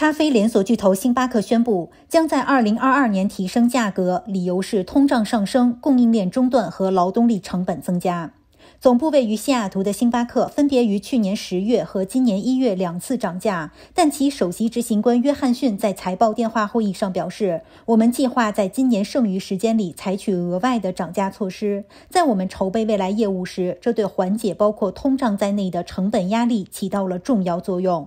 咖啡连锁巨头星巴克宣布，将在二零二二年提升价格，理由是通胀上升、供应链中断和劳动力成本增加。总部位于西雅图的星巴克，分别于去年十月和今年一月两次涨价，但其首席执行官约翰逊在财报电话会议上表示：“我们计划在今年剩余时间里采取额外的涨价措施。在我们筹备未来业务时，这对缓解包括通胀在内的成本压力起到了重要作用。”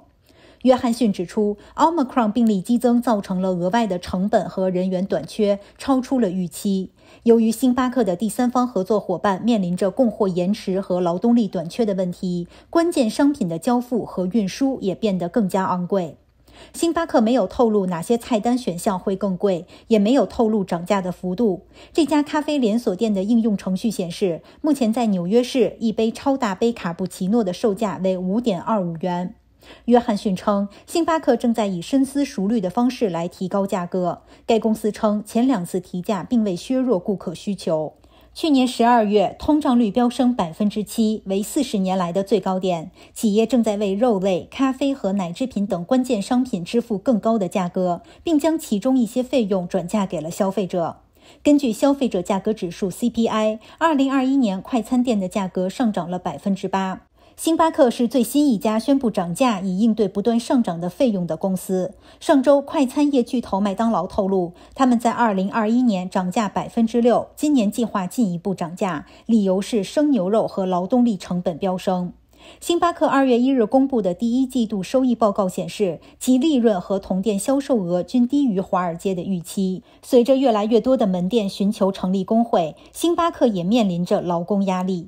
约翰逊指出，奥 r o n 病例激增造成了额外的成本和人员短缺，超出了预期。由于星巴克的第三方合作伙伴面临着供货延迟和劳动力短缺的问题，关键商品的交付和运输也变得更加昂贵。星巴克没有透露哪些菜单选项会更贵，也没有透露涨价的幅度。这家咖啡连锁店的应用程序显示，目前在纽约市，一杯超大杯卡布奇诺的售价为五点二五元。约翰逊称，星巴克正在以深思熟虑的方式来提高价格。该公司称，前两次提价并未削弱顾客需求。去年十二月，通胀率飙升百分之七，为四十年来的最高点。企业正在为肉类、咖啡和奶制品等关键商品支付更高的价格，并将其中一些费用转嫁给了消费者。根据消费者价格指数 （CPI），二零二一年快餐店的价格上涨了百分之八。星巴克是最新一家宣布涨价以应对不断上涨的费用的公司。上周，快餐业巨头麦当劳透露，他们在二零二一年涨价百分之六，今年计划进一步涨价，理由是生牛肉和劳动力成本飙升。星巴克二月一日公布的第一季度收益报告显示，其利润和同店销售额均低于华尔街的预期。随着越来越多的门店寻求成立工会，星巴克也面临着劳工压力。